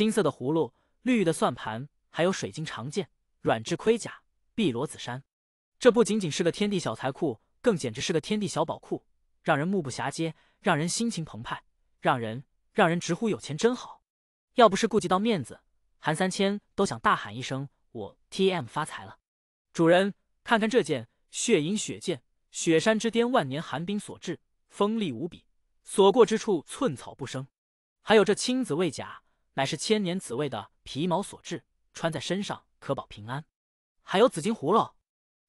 金色的葫芦，绿玉的算盘，还有水晶长剑、软质盔甲、碧罗紫衫，这不仅仅是个天地小财库，更简直是个天地小宝库，让人目不暇接，让人心情澎湃，让人让人直呼有钱真好。要不是顾及到面子，韩三千都想大喊一声：“我 T M 发财了！”主人，看看这件血银雪剑，雪山之巅万年寒冰所制，锋利无比，所过之处寸草不生。还有这青紫卫甲。乃是千年紫薇的皮毛所制，穿在身上可保平安。还有紫金葫芦，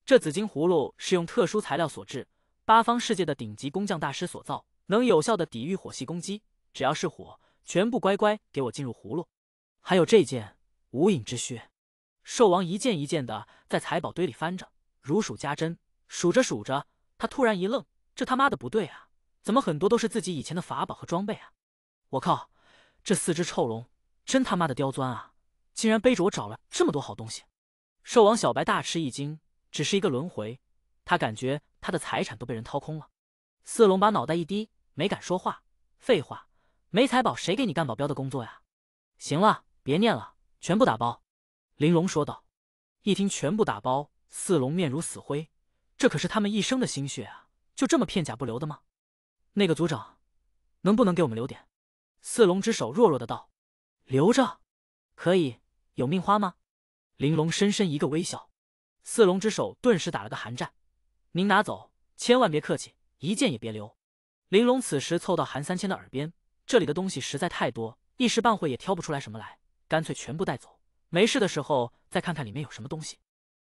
这紫金葫芦是用特殊材料所制，八方世界的顶级工匠大师所造，能有效的抵御火系攻击。只要是火，全部乖乖给我进入葫芦。还有这件无影之靴。兽王一件一件的在财宝堆里翻着，如数家珍。数着数着，他突然一愣，这他妈的不对啊！怎么很多都是自己以前的法宝和装备啊？我靠，这四只臭龙！真他妈的刁钻啊！竟然背着我找了这么多好东西。兽王小白大吃一惊，只是一个轮回，他感觉他的财产都被人掏空了。四龙把脑袋一低，没敢说话。废话，没财宝谁给你干保镖的工作呀？行了，别念了，全部打包。玲珑说道。一听全部打包，四龙面如死灰。这可是他们一生的心血啊，就这么片甲不留的吗？那个族长，能不能给我们留点？四龙之手弱弱的道。留着，可以有命花吗？玲珑深深一个微笑，四龙之首顿时打了个寒战。您拿走，千万别客气，一件也别留。玲珑此时凑到韩三千的耳边，这里的东西实在太多，一时半会也挑不出来什么来，干脆全部带走。没事的时候再看看里面有什么东西。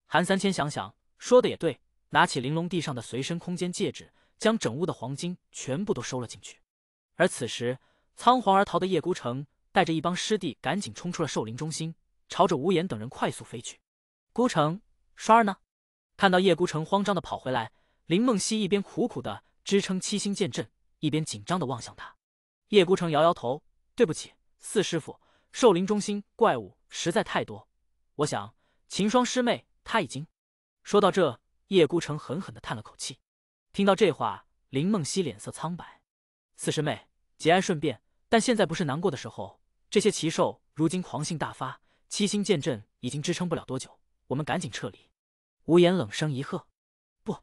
韩三千想想，说的也对，拿起玲珑地上的随身空间戒指，将整屋的黄金全部都收了进去。而此时仓皇而逃的叶孤城。带着一帮师弟，赶紧冲出了兽林中心，朝着无言等人快速飞去。孤城，双儿呢？看到叶孤城慌张的跑回来，林梦溪一边苦苦的支撑七星剑阵，一边紧张的望向他。叶孤城摇摇头：“对不起，四师父，兽林中心怪物实在太多，我想秦霜师妹她已经……”说到这，叶孤城狠狠的叹了口气。听到这话，林梦溪脸色苍白：“四师妹，节哀顺变，但现在不是难过的时候。”这些奇兽如今狂性大发，七星剑阵已经支撑不了多久，我们赶紧撤离。无言冷声一喝：“不，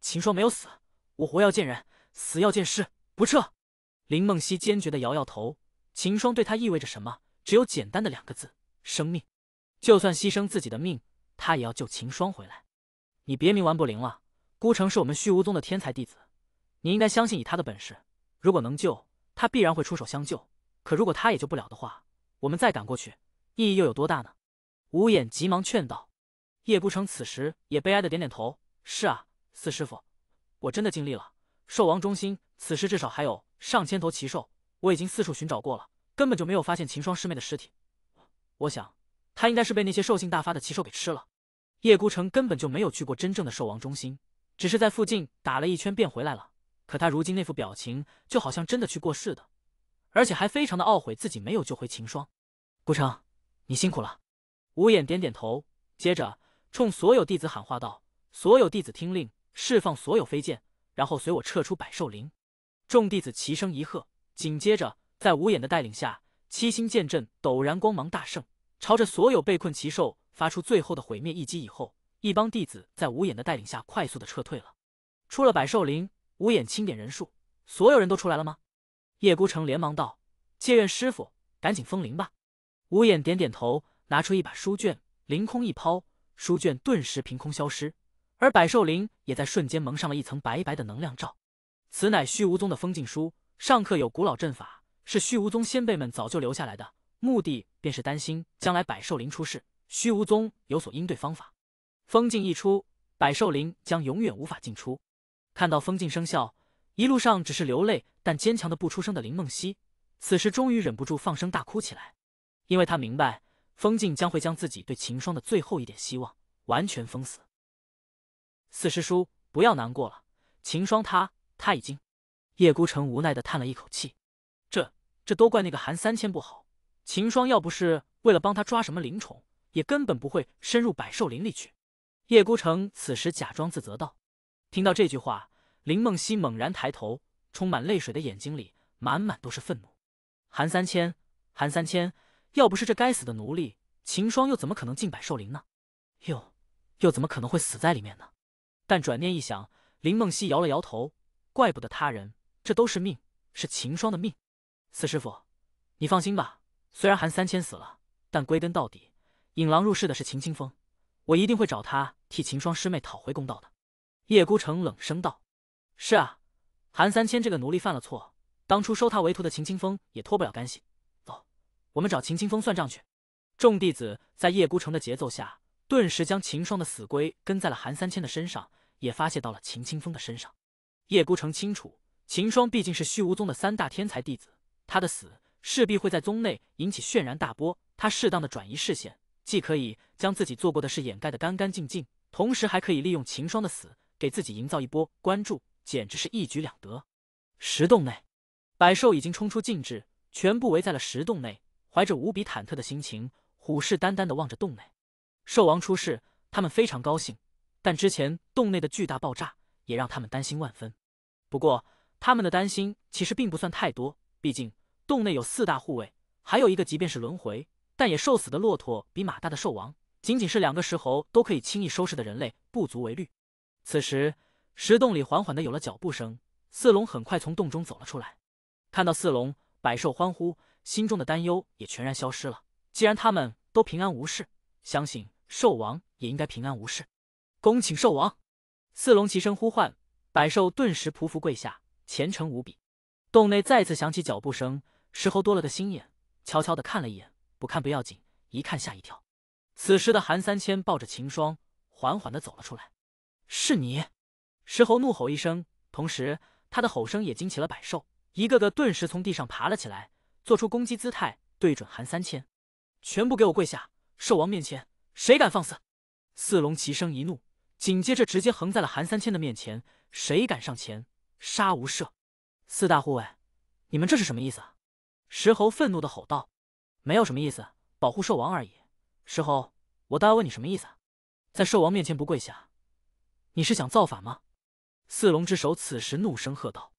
秦霜没有死，我活要见人，死要见尸，不撤。”林梦溪坚决的摇摇头。秦霜对他意味着什么？只有简单的两个字：生命。就算牺牲自己的命，他也要救秦霜回来。你别冥顽不灵了，孤城是我们虚无宗的天才弟子，你应该相信，以他的本事，如果能救，他必然会出手相救。可如果他也救不了的话，我们再赶过去，意义又有多大呢？无眼急忙劝道。叶孤城此时也悲哀的点点头：“是啊，四师父，我真的尽力了。兽王中心此时至少还有上千头奇兽，我已经四处寻找过了，根本就没有发现秦霜师妹的尸体。我想，她应该是被那些兽性大发的奇兽给吃了。”叶孤城根本就没有去过真正的兽王中心，只是在附近打了一圈便回来了。可他如今那副表情，就好像真的去过似的。而且还非常的懊悔自己没有救回秦霜。顾城，你辛苦了。无眼点点头，接着冲所有弟子喊话道：“所有弟子听令，释放所有飞剑，然后随我撤出百兽林。”众弟子齐声一喝，紧接着在无眼的带领下，七星剑阵陡然光芒大盛，朝着所有被困奇兽发出最后的毁灭一击。以后，一帮弟子在无眼的带领下快速的撤退了。出了百兽林，无眼清点人数，所有人都出来了吗？叶孤城连忙道：“借愿师傅，赶紧封灵吧。”无眼点点头，拿出一把书卷，凌空一抛，书卷顿时凭空消失，而百兽林也在瞬间蒙上了一层白白的能量罩。此乃虚无宗的封禁书，上刻有古老阵法，是虚无宗先辈们早就留下来的，目的便是担心将来百兽林出世，虚无宗有所应对方法。封禁一出，百兽林将永远无法进出。看到封禁生效。一路上只是流泪，但坚强的不出声的林梦溪，此时终于忍不住放声大哭起来，因为他明白，封禁将会将自己对秦霜的最后一点希望完全封死。四师叔，不要难过了，秦霜他他已经……叶孤城无奈的叹了一口气，这这都怪那个韩三千不好，秦霜要不是为了帮他抓什么灵宠，也根本不会深入百兽林里去。叶孤城此时假装自责道，听到这句话。林梦溪猛然抬头，充满泪水的眼睛里满满都是愤怒。韩三千，韩三千，要不是这该死的奴隶秦霜，又怎么可能进百兽林呢？又又怎么可能会死在里面呢？但转念一想，林梦溪摇了摇头，怪不得他人，这都是命，是秦霜的命。四师父，你放心吧，虽然韩三千死了，但归根到底，引狼入室的是秦清风，我一定会找他替秦霜师妹讨回公道的。叶孤城冷声道。是啊，韩三千这个奴隶犯了错，当初收他为徒的秦清风也脱不了干系。走，我们找秦清风算账去。众弟子在叶孤城的节奏下，顿时将秦霜的死归跟在了韩三千的身上，也发泄到了秦清风的身上。叶孤城清楚，秦霜毕竟是虚无宗的三大天才弟子，他的死势必会在宗内引起轩然大波。他适当的转移视线，既可以将自己做过的事掩盖的干干净净，同时还可以利用秦霜的死，给自己营造一波关注。简直是一举两得。石洞内，百兽已经冲出禁制，全部围在了石洞内，怀着无比忐忑的心情，虎视眈眈的望着洞内。兽王出世，他们非常高兴，但之前洞内的巨大爆炸也让他们担心万分。不过，他们的担心其实并不算太多，毕竟洞内有四大护卫，还有一个即便是轮回，但也瘦死的骆驼比马大的兽王，仅仅是两个石猴都可以轻易收拾的人类，不足为虑。此时。石洞里缓缓的有了脚步声，四龙很快从洞中走了出来。看到四龙，百兽欢呼，心中的担忧也全然消失了。既然他们都平安无事，相信兽王也应该平安无事。恭请兽王！四龙齐声呼唤，百兽顿时匍匐跪下，虔诚无比。洞内再次响起脚步声，石猴多了个心眼，悄悄的看了一眼，不看不要紧，一看吓一跳。此时的韩三千抱着秦霜，缓缓的走了出来。是你。石猴怒吼一声，同时他的吼声也惊起了百兽，一个个顿时从地上爬了起来，做出攻击姿态，对准韩三千，全部给我跪下！兽王面前，谁敢放肆？四龙齐声一怒，紧接着直接横在了韩三千的面前，谁敢上前，杀无赦！四大护卫，你们这是什么意思？石猴愤怒的吼道：“没有什么意思，保护兽王而已。”石猴，我倒要问你什么意思，在兽王面前不跪下，你是想造反吗？四龙之首此时怒声喝道：“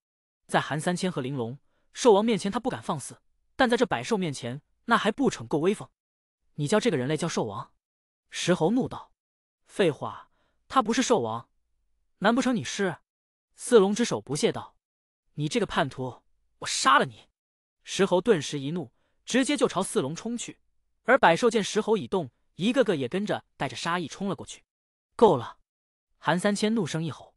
在韩三千和玲珑兽王面前，他不敢放肆，但在这百兽面前，那还不逞够威风？”“你叫这个人类叫兽王？”石猴怒道。“废话，他不是兽王，难不成你是？”四龙之首不屑道。“你这个叛徒，我杀了你！”石猴顿时一怒，直接就朝四龙冲去。而百兽见石猴已动，一个个也跟着带着杀意冲了过去。“够了！”韩三千怒声一吼。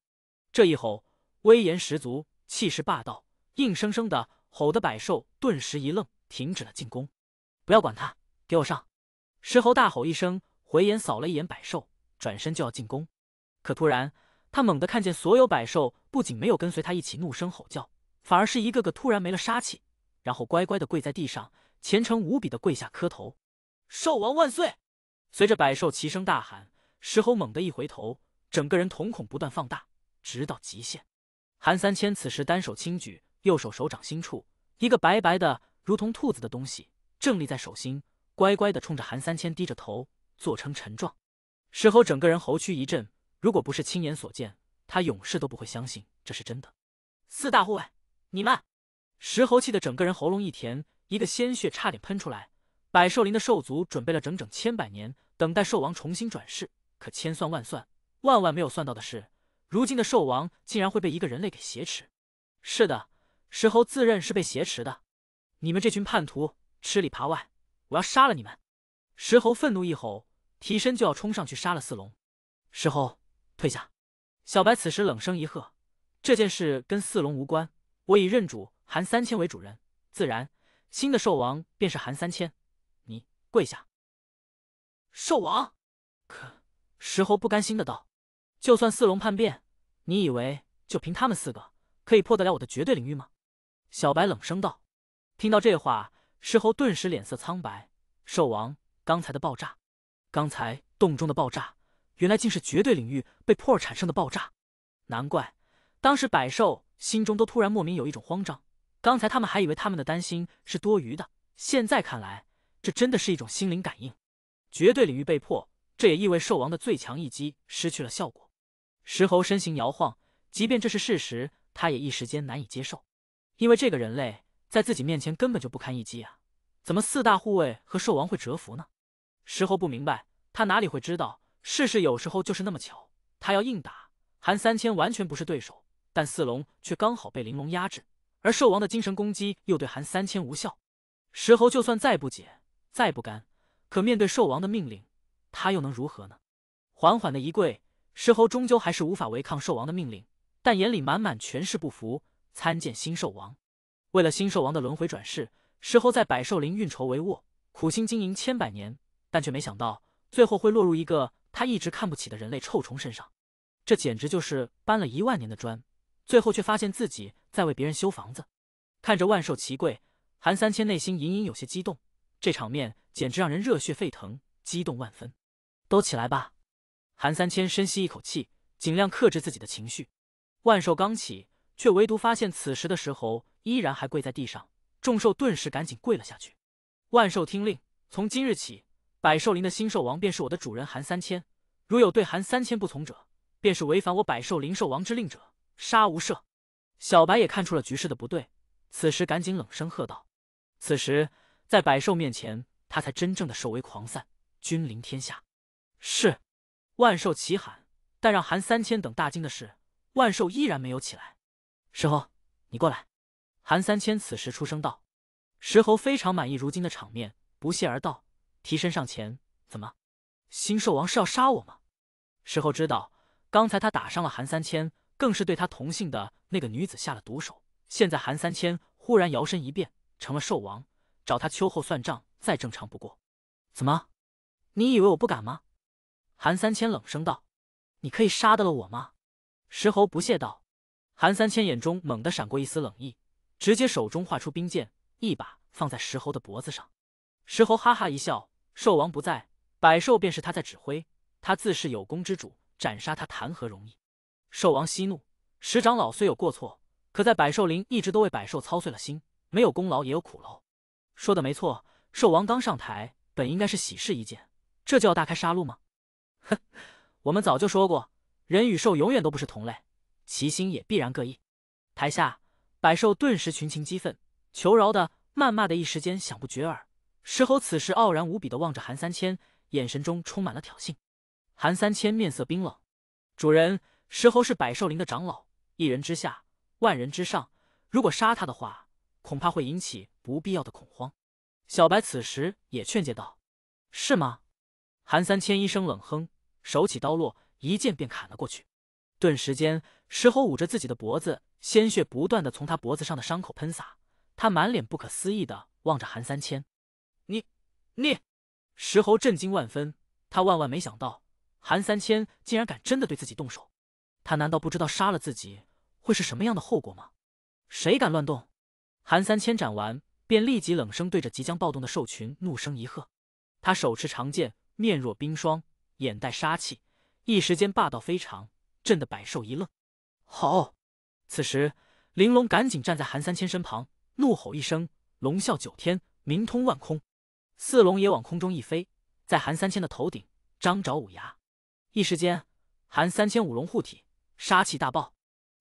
这一吼，威严十足，气势霸道，硬生生的吼得百兽顿时一愣，停止了进攻。不要管他，给我上！石猴大吼一声，回眼扫了一眼百兽，转身就要进攻。可突然，他猛地看见所有百兽不仅没有跟随他一起怒声吼叫，反而是一个个突然没了杀气，然后乖乖的跪在地上，虔诚无比的跪下磕头。兽王万岁！随着百兽齐声大喊，石猴猛地一回头，整个人瞳孔不断放大。直到极限，韩三千此时单手轻举，右手手掌心处，一个白白的如同兔子的东西正立在手心，乖乖的冲着韩三千低着头，坐成陈状。石猴整个人喉躯一震，如果不是亲眼所见，他永世都不会相信这是真的。四大护卫，你们！石猴气得整个人喉咙一甜，一个鲜血差点喷出来。百兽林的兽族准备了整整千百年，等待兽王重新转世，可千算万算，万万没有算到的是。如今的兽王竟然会被一个人类给挟持，是的，石猴自认是被挟持的。你们这群叛徒，吃里扒外，我要杀了你们！石猴愤怒一吼，提身就要冲上去杀了四龙。石猴退下。小白此时冷声一喝：“这件事跟四龙无关，我以认主韩三千为主人，自然新的兽王便是韩三千。你跪下。”兽王，可石猴不甘心的道。就算四龙叛变，你以为就凭他们四个可以破得了我的绝对领域吗？小白冷声道。听到这话，石猴顿时脸色苍白。兽王刚才的爆炸，刚才洞中的爆炸，原来竟是绝对领域被破产生的爆炸。难怪当时百兽心中都突然莫名有一种慌张。刚才他们还以为他们的担心是多余的，现在看来，这真的是一种心灵感应。绝对领域被破，这也意味兽王的最强一击失去了效果。石猴身形摇晃，即便这是事实，他也一时间难以接受。因为这个人类在自己面前根本就不堪一击啊！怎么四大护卫和兽王会折服呢？石猴不明白，他哪里会知道，世事有时候就是那么巧。他要硬打，韩三千完全不是对手，但四龙却刚好被玲珑压制，而兽王的精神攻击又对韩三千无效。石猴就算再不解，再不甘，可面对兽王的命令，他又能如何呢？缓缓的一跪。石猴终究还是无法违抗兽王的命令，但眼里满满全是不服。参见新兽王！为了新兽王的轮回转世，石猴在百兽林运筹帷幄，苦心经营千百年，但却没想到最后会落入一个他一直看不起的人类臭虫身上。这简直就是搬了一万年的砖，最后却发现自己在为别人修房子。看着万寿齐跪，韩三千内心隐隐有些激动，这场面简直让人热血沸腾，激动万分。都起来吧！韩三千深吸一口气，尽量克制自己的情绪。万寿刚起，却唯独发现此时的石猴依然还跪在地上。众兽顿时赶紧跪了下去。万寿听令，从今日起，百兽林的新兽王便是我的主人韩三千。如有对韩三千不从者，便是违反我百兽灵兽王之令者，杀无赦。小白也看出了局势的不对，此时赶紧冷声喝道：“此时在百兽面前，他才真正的兽威狂散，君临天下。”是。万寿齐喊，但让韩三千等大惊的是，万寿依然没有起来。石猴，你过来。韩三千此时出声道。石猴非常满意如今的场面，不屑而道，提身上前。怎么，新兽王是要杀我吗？石猴知道，刚才他打伤了韩三千，更是对他同姓的那个女子下了毒手。现在韩三千忽然摇身一变，成了兽王，找他秋后算账，再正常不过。怎么，你以为我不敢吗？韩三千冷声道：“你可以杀得了我吗？”石猴不屑道。韩三千眼中猛地闪过一丝冷意，直接手中画出冰剑，一把放在石猴的脖子上。石猴哈哈一笑：“兽王不在，百兽便是他在指挥。他自是有功之主，斩杀他谈何容易？”兽王息怒，石长老虽有过错，可在百兽林一直都为百兽操碎了心，没有功劳也有苦劳。说的没错，兽王刚上台，本应该是喜事一件，这就要大开杀戮吗？哼，我们早就说过，人与兽永远都不是同类，其心也必然各异。台下百兽顿时群情激愤，求饶的、谩骂的，一时间响不绝耳。石猴此时傲然无比的望着韩三千，眼神中充满了挑衅。韩三千面色冰冷，主人，石猴是百兽林的长老，一人之下，万人之上，如果杀他的话，恐怕会引起不必要的恐慌。小白此时也劝诫道：“是吗？”韩三千一声冷哼，手起刀落，一剑便砍了过去。顿时间，石猴捂着自己的脖子，鲜血不断的从他脖子上的伤口喷洒。他满脸不可思议的望着韩三千：“你，你！”石猴震惊万分，他万万没想到韩三千竟然敢真的对自己动手。他难道不知道杀了自己会是什么样的后果吗？谁敢乱动？韩三千斩完，便立即冷声对着即将暴动的兽群怒声一喝。他手持长剑。面若冰霜，眼带杀气，一时间霸道非常，震得百兽一愣。好，此时玲珑赶紧站在韩三千身旁，怒吼一声，龙啸九天，名通万空。四龙也往空中一飞，在韩三千的头顶张爪舞牙。一时间，韩三千五龙护体，杀气大爆。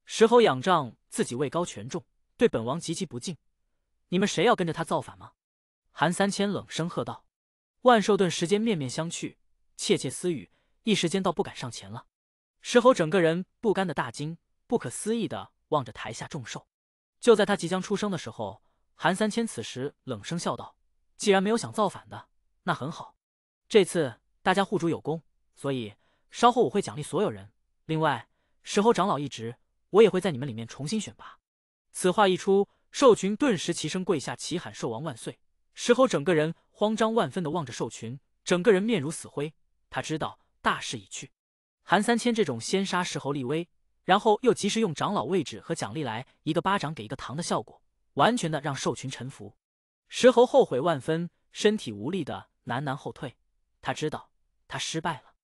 石猴仰仗自己位高权重，对本王极其不敬，你们谁要跟着他造反吗？韩三千冷声喝道。万寿顿时间面面相觑，窃窃私语，一时间倒不敢上前了。石猴整个人不甘的大惊，不可思议的望着台下众兽。就在他即将出声的时候，韩三千此时冷声笑道：“既然没有想造反的，那很好。这次大家护主有功，所以稍后我会奖励所有人。另外，石猴长老一职，我也会在你们里面重新选拔。”此话一出，兽群顿时齐声跪下，齐喊“兽王万岁”。石猴整个人慌张万分的望着兽群，整个人面如死灰。他知道大势已去。韩三千这种先杀石猴立威，然后又及时用长老位置和奖励来一个巴掌给一个糖的效果，完全的让兽群臣服。石猴后悔万分，身体无力的喃喃后退。他知道他失败了，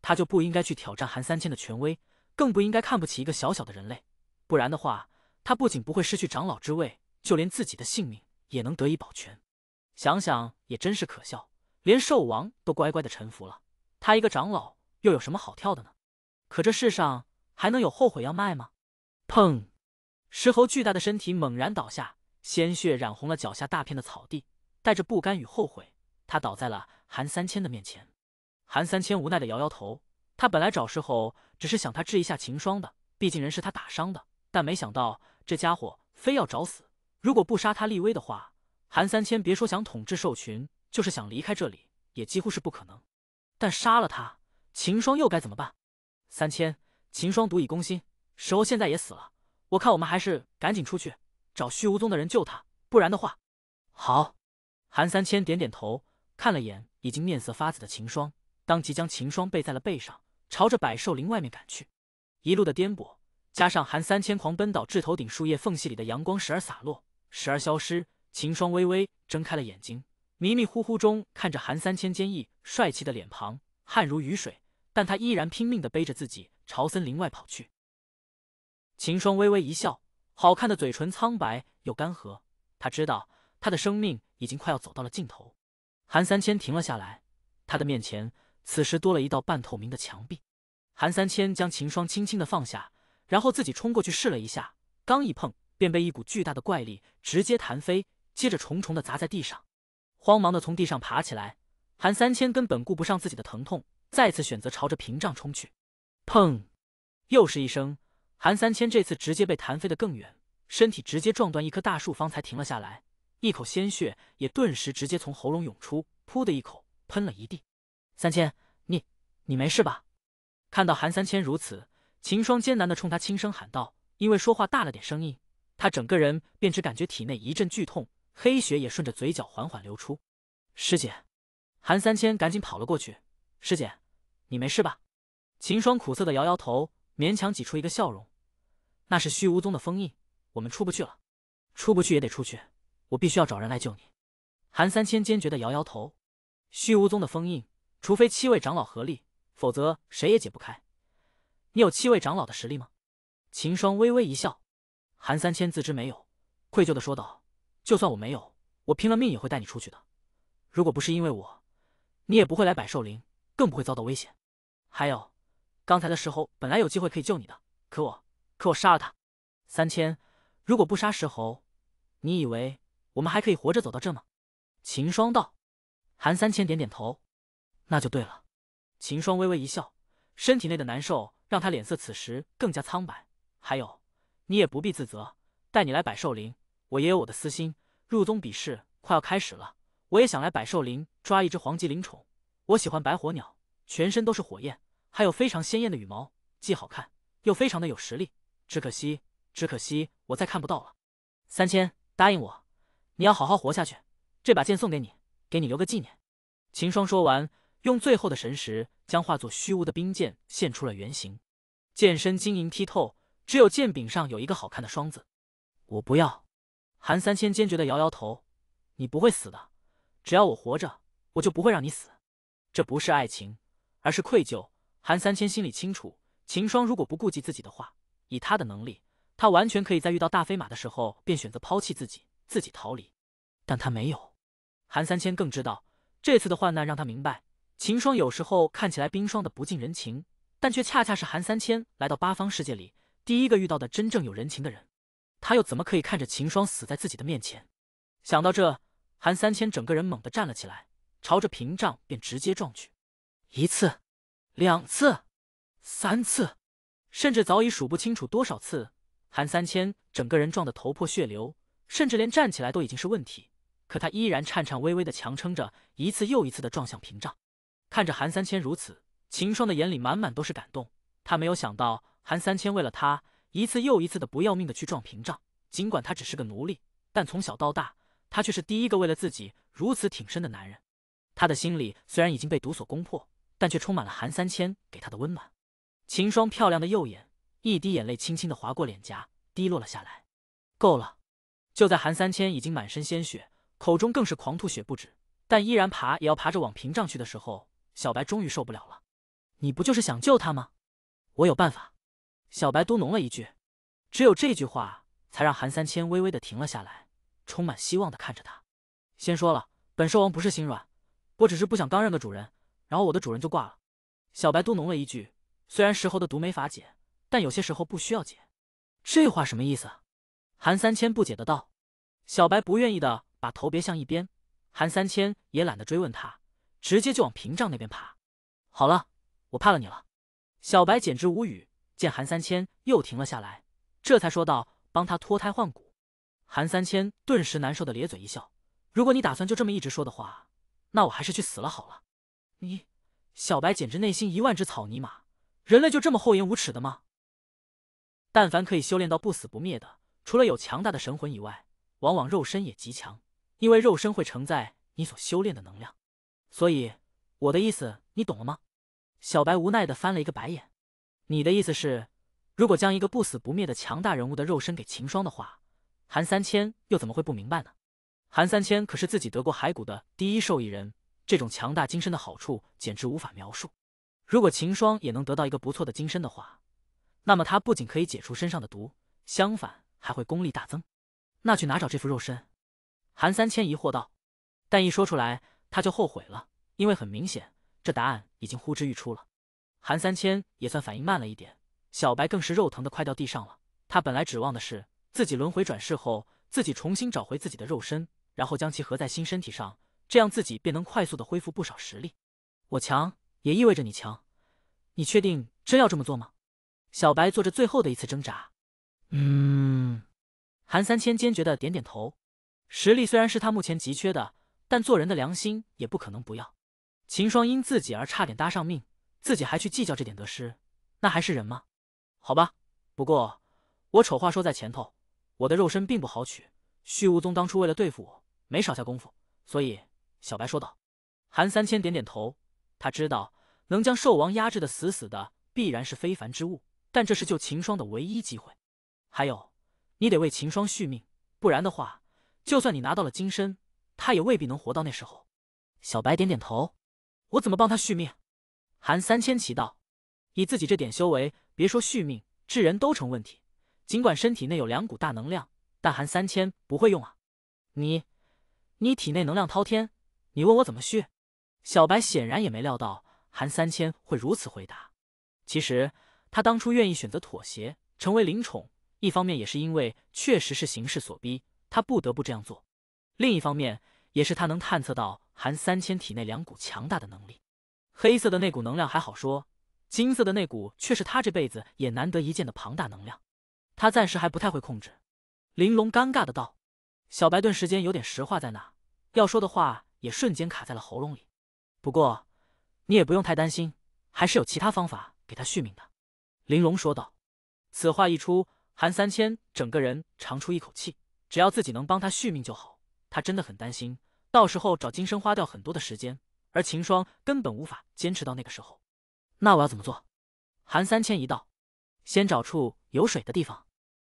他就不应该去挑战韩三千的权威，更不应该看不起一个小小的人类。不然的话，他不仅不会失去长老之位，就连自己的性命也能得以保全。想想也真是可笑，连兽王都乖乖的臣服了，他一个长老又有什么好跳的呢？可这世上还能有后悔药卖吗？砰！石猴巨大的身体猛然倒下，鲜血染红了脚下大片的草地，带着不甘与后悔，他倒在了韩三千的面前。韩三千无奈的摇摇头，他本来找石猴只是想他治一下秦霜的，毕竟人是他打伤的，但没想到这家伙非要找死，如果不杀他立威的话。韩三千，别说想统治兽群，就是想离开这里，也几乎是不可能。但杀了他，秦霜又该怎么办？三千，秦霜毒已攻心，时候现在也死了。我看我们还是赶紧出去，找虚无宗的人救他。不然的话，好。韩三千点点头，看了眼已经面色发紫的秦霜，当即将秦霜背在了背上，朝着百兽林外面赶去。一路的颠簸，加上韩三千狂奔，到枝头顶树叶缝隙里的阳光时而洒落，时而消失。秦霜微微睁开了眼睛，迷迷糊糊中看着韩三千坚毅帅气的脸庞，汗如雨水，但他依然拼命地背着自己朝森林外跑去。秦霜微微一笑，好看的嘴唇苍白又干涸，他知道他的生命已经快要走到了尽头。韩三千停了下来，他的面前此时多了一道半透明的墙壁。韩三千将秦霜轻轻地放下，然后自己冲过去试了一下，刚一碰，便被一股巨大的怪力直接弹飞。接着重重的砸在地上，慌忙的从地上爬起来。韩三千根本顾不上自己的疼痛，再次选择朝着屏障冲去。砰！又是一声，韩三千这次直接被弹飞的更远，身体直接撞断一棵大树，方才停了下来。一口鲜血也顿时直接从喉咙涌出，噗的一口喷了一地。三千，你你没事吧？看到韩三千如此，秦霜艰难的冲他轻声喊道，因为说话大了点声音，他整个人便只感觉体内一阵剧痛。黑血也顺着嘴角缓缓流出，师姐，韩三千赶紧跑了过去。师姐，你没事吧？秦霜苦涩的摇摇头，勉强挤出一个笑容。那是虚无宗的封印，我们出不去了。出不去也得出去，我必须要找人来救你。韩三千坚决的摇摇头。虚无宗的封印，除非七位长老合力，否则谁也解不开。你有七位长老的实力吗？秦霜微微一笑。韩三千自知没有，愧疚的说道。就算我没有，我拼了命也会带你出去的。如果不是因为我，你也不会来百兽林，更不会遭到危险。还有，刚才的石猴本来有机会可以救你的，可我可我杀了他。三千，如果不杀石猴，你以为我们还可以活着走到这吗？秦霜道。韩三千点点头。那就对了。秦霜微微一笑，身体内的难受让他脸色此时更加苍白。还有，你也不必自责，带你来百兽林。我也有我的私心，入宗比试快要开始了，我也想来百兽林抓一只黄级灵宠。我喜欢白火鸟，全身都是火焰，还有非常鲜艳的羽毛，既好看又非常的有实力。只可惜，只可惜我再看不到了。三千，答应我，你要好好活下去。这把剑送给你，给你留个纪念。秦霜说完，用最后的神识将化作虚无的冰剑现出了原形，剑身晶莹剔透，只有剑柄上有一个好看的双字。我不要。韩三千坚决的摇摇头：“你不会死的，只要我活着，我就不会让你死。这不是爱情，而是愧疚。”韩三千心里清楚，秦霜如果不顾及自己的话，以他的能力，他完全可以在遇到大飞马的时候便选择抛弃自己，自己逃离。但他没有。韩三千更知道，这次的患难让他明白，秦霜有时候看起来冰霜的不近人情，但却恰恰是韩三千来到八方世界里第一个遇到的真正有人情的人。他又怎么可以看着秦霜死在自己的面前？想到这，韩三千整个人猛地站了起来，朝着屏障便直接撞去。一次，两次，三次，甚至早已数不清楚多少次，韩三千整个人撞得头破血流，甚至连站起来都已经是问题。可他依然颤颤巍巍的强撑着，一次又一次的撞向屏障。看着韩三千如此，秦霜的眼里满满都是感动。他没有想到，韩三千为了他。一次又一次的不要命的去撞屏障，尽管他只是个奴隶，但从小到大，他却是第一个为了自己如此挺身的男人。他的心里虽然已经被毒所攻破，但却充满了韩三千给他的温暖。秦霜漂亮的右眼，一滴眼泪轻轻的划过脸颊，滴落了下来。够了！就在韩三千已经满身鲜血，口中更是狂吐血不止，但依然爬也要爬着往屏障去的时候，小白终于受不了了。你不就是想救他吗？我有办法。小白嘟哝了一句，只有这句话才让韩三千微微的停了下来，充满希望的看着他。先说了，本兽王不是心软，我只是不想刚认个主人，然后我的主人就挂了。小白嘟哝了一句，虽然石猴的毒没法解，但有些时候不需要解。这话什么意思？韩三千不解的道。小白不愿意的把头别向一边，韩三千也懒得追问他，直接就往屏障那边爬。好了，我怕了你了。小白简直无语。见韩三千又停了下来，这才说道：“帮他脱胎换骨。”韩三千顿时难受的咧嘴一笑：“如果你打算就这么一直说的话，那我还是去死了好了。”你，小白简直内心一万只草泥马！人类就这么厚颜无耻的吗？但凡可以修炼到不死不灭的，除了有强大的神魂以外，往往肉身也极强，因为肉身会承载你所修炼的能量。所以我的意思，你懂了吗？小白无奈的翻了一个白眼。你的意思是，如果将一个不死不灭的强大人物的肉身给秦霜的话，韩三千又怎么会不明白呢？韩三千可是自己得过骸骨的第一受益人，这种强大金身的好处简直无法描述。如果秦霜也能得到一个不错的金身的话，那么他不仅可以解除身上的毒，相反还会功力大增。那去哪找这副肉身？韩三千疑惑道，但一说出来他就后悔了，因为很明显，这答案已经呼之欲出了。韩三千也算反应慢了一点，小白更是肉疼的快掉地上了。他本来指望的是自己轮回转世后，自己重新找回自己的肉身，然后将其合在新身体上，这样自己便能快速的恢复不少实力。我强也意味着你强，你确定真要这么做吗？小白做着最后的一次挣扎。嗯，韩三千坚决的点点头。实力虽然是他目前急缺的，但做人的良心也不可能不要。秦霜因自己而差点搭上命。自己还去计较这点得失，那还是人吗？好吧，不过我丑话说在前头，我的肉身并不好取。虚无宗当初为了对付我，没少下功夫。所以，小白说道。韩三千点点头，他知道能将兽王压制的死死的，必然是非凡之物。但这是救秦霜的唯一机会。还有，你得为秦霜续命，不然的话，就算你拿到了金身，他也未必能活到那时候。小白点点头，我怎么帮他续命？韩三千奇道：“以自己这点修为，别说续命，治人都成问题。尽管身体内有两股大能量，但韩三千不会用啊。你，你体内能量滔天，你问我怎么续？”小白显然也没料到韩三千会如此回答。其实他当初愿意选择妥协，成为灵宠，一方面也是因为确实是形势所逼，他不得不这样做；另一方面也是他能探测到韩三千体内两股强大的能力。黑色的那股能量还好说，金色的那股却是他这辈子也难得一见的庞大能量，他暂时还不太会控制。玲珑尴尬的道，小白顿时间有点石化在那，要说的话也瞬间卡在了喉咙里。不过你也不用太担心，还是有其他方法给他续命的。玲珑说道。此话一出，韩三千整个人长出一口气，只要自己能帮他续命就好，他真的很担心，到时候找金生花掉很多的时间。而秦霜根本无法坚持到那个时候，那我要怎么做？韩三千一道，先找处有水的地方。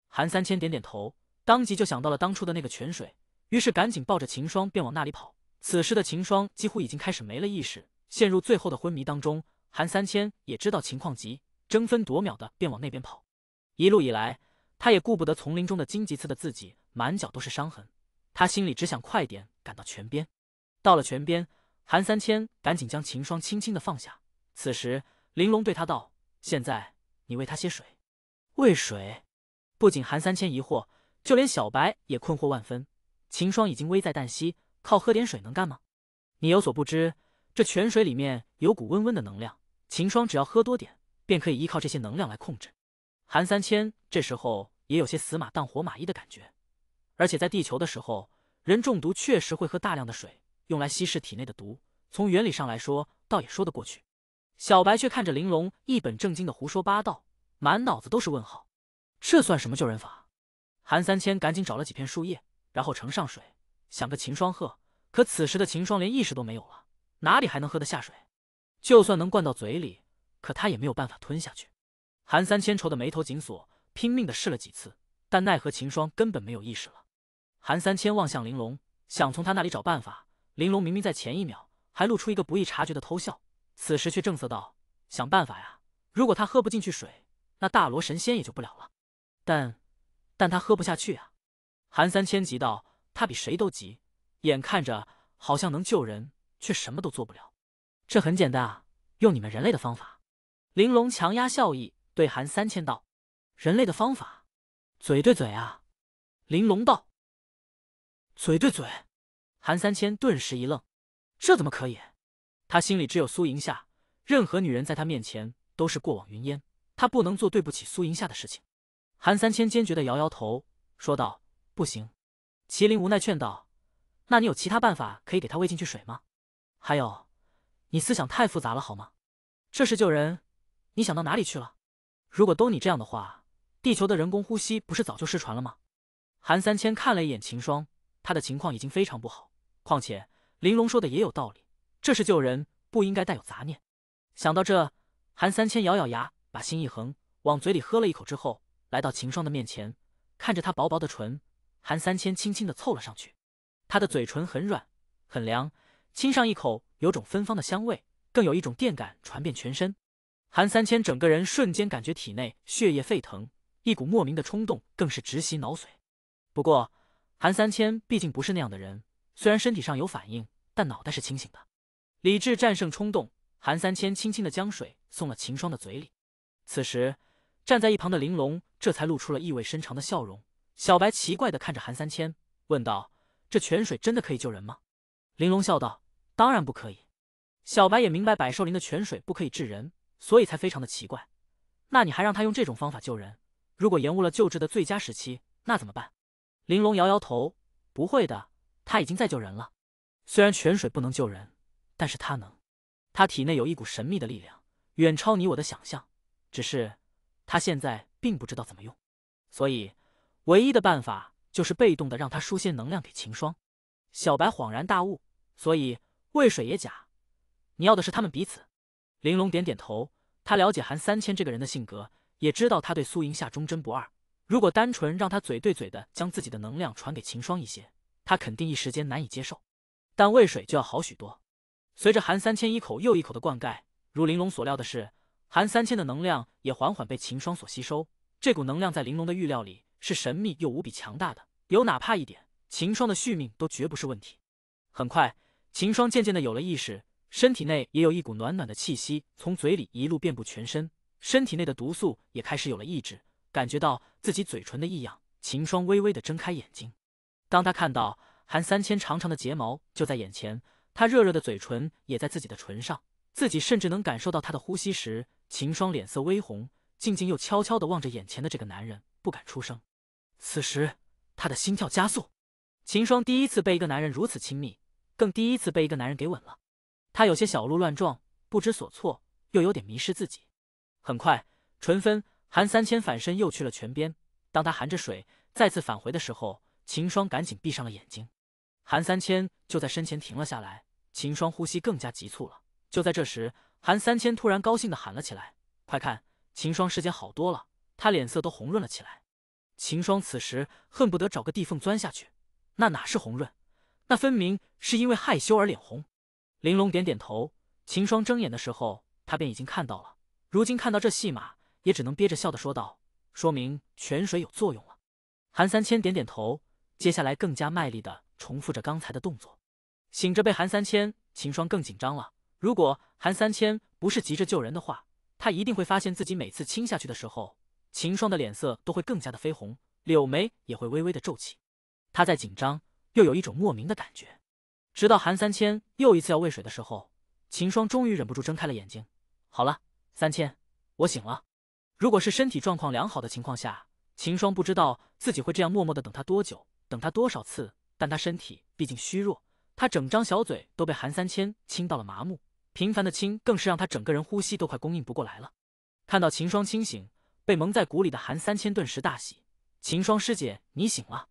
韩三千点点头，当即就想到了当初的那个泉水，于是赶紧抱着秦霜便往那里跑。此时的秦霜几乎已经开始没了意识，陷入最后的昏迷当中。韩三千也知道情况急，争分夺秒的便往那边跑。一路以来，他也顾不得丛林中的荆棘刺的自己满脚都是伤痕，他心里只想快点赶到泉边。到了泉边。韩三千赶紧将秦霜轻轻地放下。此时，玲珑对他道：“现在你喂他些水。”喂水？不仅韩三千疑惑，就连小白也困惑万分。秦霜已经危在旦夕，靠喝点水能干吗？你有所不知，这泉水里面有股温温的能量。秦霜只要喝多点，便可以依靠这些能量来控制。韩三千这时候也有些死马当活马医的感觉。而且在地球的时候，人中毒确实会喝大量的水。用来稀释体内的毒，从原理上来说，倒也说得过去。小白却看着玲珑一本正经的胡说八道，满脑子都是问号，这算什么救人法？韩三千赶紧找了几片树叶，然后盛上水，想着秦霜喝。可此时的秦霜连意识都没有了，哪里还能喝得下水？就算能灌到嘴里，可他也没有办法吞下去。韩三千愁的眉头紧锁，拼命的试了几次，但奈何秦霜根本没有意识了。韩三千望向玲珑，想从他那里找办法。玲珑明明在前一秒还露出一个不易察觉的偷笑，此时却正色道：“想办法呀！如果他喝不进去水，那大罗神仙也救不了了。但，但他喝不下去啊！”韩三千急道：“他比谁都急，眼看着好像能救人，却什么都做不了。这很简单，啊，用你们人类的方法。”玲珑强压笑意，对韩三千道：“人类的方法？嘴对嘴啊！”玲珑道：“嘴对嘴。”韩三千顿时一愣，这怎么可以？他心里只有苏莹夏，任何女人在他面前都是过往云烟，他不能做对不起苏莹夏的事情。韩三千坚决的摇摇头，说道：“不行。”麒麟无奈劝道：“那你有其他办法可以给他喂进去水吗？还有，你思想太复杂了好吗？这是救人，你想到哪里去了？如果都你这样的话，地球的人工呼吸不是早就失传了吗？”韩三千看了一眼秦霜，他的情况已经非常不好。况且，玲珑说的也有道理，这是救人，不应该带有杂念。想到这，韩三千咬咬牙，把心一横，往嘴里喝了一口之后，来到秦霜的面前，看着她薄薄的唇，韩三千轻轻的凑了上去。她的嘴唇很软，很凉，亲上一口，有种芬芳的香味，更有一种电感传遍全身。韩三千整个人瞬间感觉体内血液沸腾，一股莫名的冲动更是直袭脑髓。不过，韩三千毕竟不是那样的人。虽然身体上有反应，但脑袋是清醒的，理智战胜冲动。韩三千轻轻的将水送了秦霜的嘴里。此时，站在一旁的玲珑这才露出了意味深长的笑容。小白奇怪的看着韩三千，问道：“这泉水真的可以救人吗？”玲珑笑道：“当然不可以。”小白也明白百兽林的泉水不可以治人，所以才非常的奇怪。那你还让他用这种方法救人？如果延误了救治的最佳时期，那怎么办？玲珑摇摇头：“不会的。”他已经在救人了，虽然泉水不能救人，但是他能。他体内有一股神秘的力量，远超你我的想象。只是他现在并不知道怎么用，所以唯一的办法就是被动的让他输些能量给秦霜。小白恍然大悟，所以渭水也假。你要的是他们彼此。玲珑点点头，他了解韩三千这个人的性格，也知道他对苏莹夏忠贞不二。如果单纯让他嘴对嘴的将自己的能量传给秦霜一些。他肯定一时间难以接受，但渭水就要好许多。随着韩三千一口又一口的灌溉，如玲珑所料的是，韩三千的能量也缓缓被秦霜所吸收。这股能量在玲珑的预料里是神秘又无比强大的，有哪怕一点，秦霜的续命都绝不是问题。很快，秦霜渐渐的有了意识，身体内也有一股暖暖的气息从嘴里一路遍布全身，身体内的毒素也开始有了抑制。感觉到自己嘴唇的异样，秦霜微微的睁开眼睛。当他看到韩三千长长的睫毛就在眼前，他热热的嘴唇也在自己的唇上，自己甚至能感受到他的呼吸时，秦霜脸色微红，静静又悄悄的望着眼前的这个男人，不敢出声。此时，他的心跳加速。秦霜第一次被一个男人如此亲密，更第一次被一个男人给吻了。他有些小鹿乱撞，不知所措，又有点迷失自己。很快，纯芬、韩三千反身又去了泉边。当他含着水再次返回的时候，秦霜赶紧闭上了眼睛，韩三千就在身前停了下来。秦霜呼吸更加急促了。就在这时，韩三千突然高兴地喊了起来：“快看，秦霜，时间好多了，她脸色都红润了起来。”秦霜此时恨不得找个地缝钻下去。那哪是红润，那分明是因为害羞而脸红。玲珑点点头。秦霜睁眼的时候，他便已经看到了。如今看到这戏码，也只能憋着笑的说道：“说明泉水有作用了。”韩三千点点头。接下来更加卖力的重复着刚才的动作，醒着被韩三千，秦霜更紧张了。如果韩三千不是急着救人的话，他一定会发现自己每次亲下去的时候，秦霜的脸色都会更加的绯红，柳眉也会微微的皱起。他在紧张，又有一种莫名的感觉。直到韩三千又一次要喂水的时候，秦霜终于忍不住睁开了眼睛。好了，三千，我醒了。如果是身体状况良好的情况下，秦霜不知道自己会这样默默的等他多久。等他多少次，但他身体毕竟虚弱，他整张小嘴都被韩三千亲到了麻木，频繁的亲更是让他整个人呼吸都快供应不过来了。看到秦霜清醒，被蒙在鼓里的韩三千顿时大喜：“秦霜师姐，你醒了。”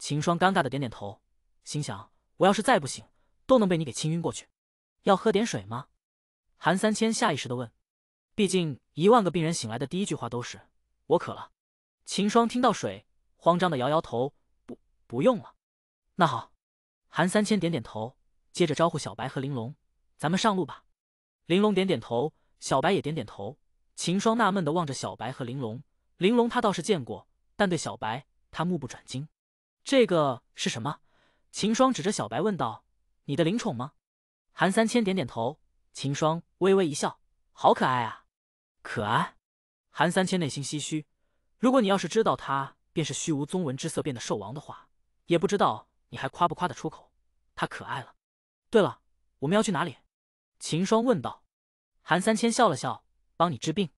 秦霜尴尬的点点头，心想：“我要是再不醒，都能被你给亲晕过去。”要喝点水吗？韩三千下意识的问，毕竟一万个病人醒来的第一句话都是“我渴了”。秦霜听到水，慌张的摇摇头。不用了，那好，韩三千点点头，接着招呼小白和玲珑，咱们上路吧。玲珑点点头，小白也点点头。秦霜纳闷的望着小白和玲珑，玲珑他倒是见过，但对小白他目不转睛。这个是什么？秦霜指着小白问道：“你的灵宠吗？”韩三千点点头。秦霜微微一笑：“好可爱啊，可爱。”韩三千内心唏嘘，如果你要是知道他便是虚无宗文之色变的兽王的话。也不知道你还夸不夸得出口，他可爱了。对了，我们要去哪里？秦霜问道。韩三千笑了笑，帮你治病。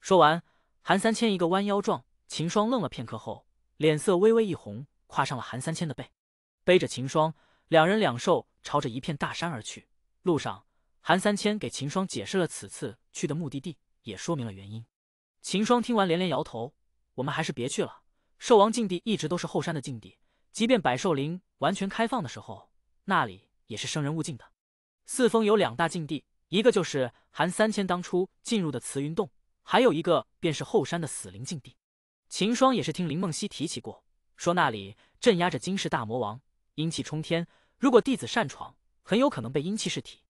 说完，韩三千一个弯腰状。秦霜愣了片刻后，脸色微微一红，跨上了韩三千的背，背着秦霜，两人两兽朝着一片大山而去。路上，韩三千给秦霜解释了此次去的目的地，也说明了原因。秦霜听完连连摇头，我们还是别去了。兽王禁地一直都是后山的禁地。即便百兽林完全开放的时候，那里也是生人勿近的。四峰有两大禁地，一个就是韩三千当初进入的慈云洞，还有一个便是后山的死灵禁地。秦霜也是听林梦溪提起过，说那里镇压着金氏大魔王，阴气冲天，如果弟子擅闯，很有可能被阴气噬体。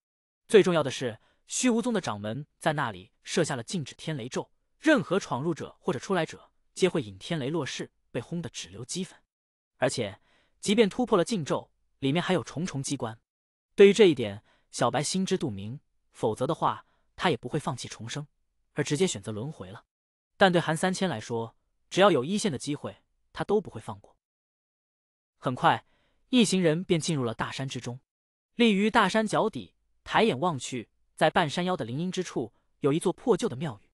最重要的是，虚无宗的掌门在那里设下了禁止天雷咒，任何闯入者或者出来者，皆会引天雷落世，被轰得只留齑粉。而且，即便突破了禁咒，里面还有重重机关。对于这一点，小白心知肚明，否则的话，他也不会放弃重生，而直接选择轮回了。但对韩三千来说，只要有一线的机会，他都不会放过。很快，一行人便进入了大山之中。立于大山脚底，抬眼望去，在半山腰的林荫之处，有一座破旧的庙宇。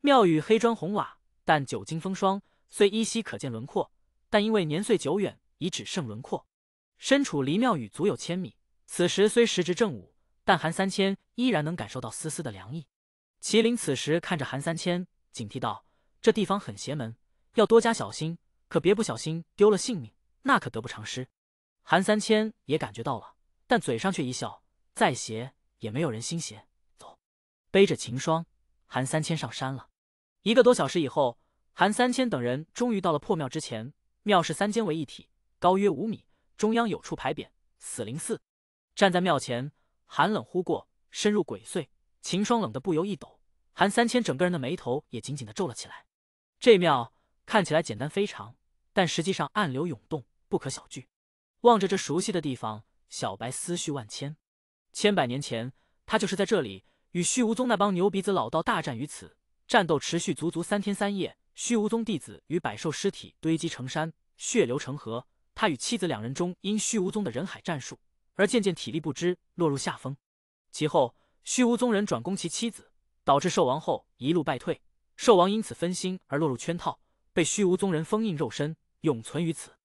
庙宇黑砖红瓦，但久经风霜，虽依稀可见轮廓。但因为年岁久远，已只剩轮廓。身处离庙宇足有千米，此时虽时值正午，但韩三千依然能感受到丝丝的凉意。麒麟此时看着韩三千，警惕道：“这地方很邪门，要多加小心，可别不小心丢了性命，那可得不偿失。”韩三千也感觉到了，但嘴上却一笑：“再邪也没有人心邪。”走，背着秦霜，韩三千上山了一个多小时以后，韩三千等人终于到了破庙之前。庙是三间为一体，高约五米，中央有处牌匾，死灵寺。站在庙前，寒冷忽过，深入鬼祟，秦霜冷得不由一抖，韩三千整个人的眉头也紧紧的皱了起来。这庙看起来简单非常，但实际上暗流涌动，不可小觑。望着这熟悉的地方，小白思绪万千。千百年前，他就是在这里与虚无宗那帮牛鼻子老道大战于此，战斗持续足足三天三夜。虚无宗弟子与百兽尸体堆积成山，血流成河。他与妻子两人中，因虚无宗的人海战术而渐渐体力不支，落入下风。其后，虚无宗人转攻其妻子，导致兽王后一路败退。兽王因此分心而落入圈套，被虚无宗人封印肉身，永存于此。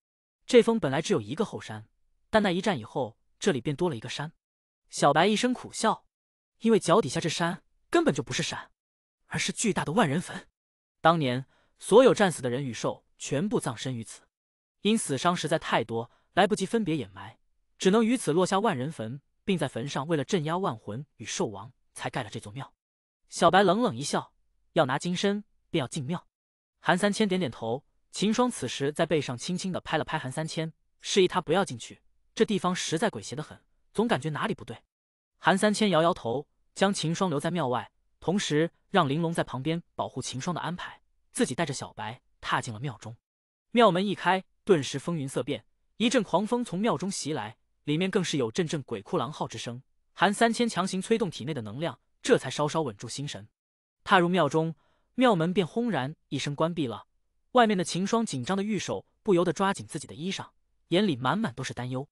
这峰本来只有一个后山，但那一战以后，这里便多了一个山。小白一声苦笑，因为脚底下这山根本就不是山，而是巨大的万人坟。当年。所有战死的人与兽全部葬身于此，因死伤实在太多，来不及分别掩埋，只能于此落下万人坟，并在坟上为了镇压万魂与兽王，才盖了这座庙。小白冷冷一笑，要拿金身，便要进庙。韩三千点点头。秦霜此时在背上轻轻的拍了拍韩三千，示意他不要进去，这地方实在鬼邪的很，总感觉哪里不对。韩三千摇摇头，将秦霜留在庙外，同时让玲珑在旁边保护秦霜的安排。自己带着小白踏进了庙中，庙门一开，顿时风云色变，一阵狂风从庙中袭来，里面更是有阵阵鬼哭狼嚎之声。韩三千强行催动体内的能量，这才稍稍稳住心神。踏入庙中，庙门便轰然一声关闭了。外面的秦霜紧张的玉手不由得抓紧自己的衣裳，眼里满满都是担忧。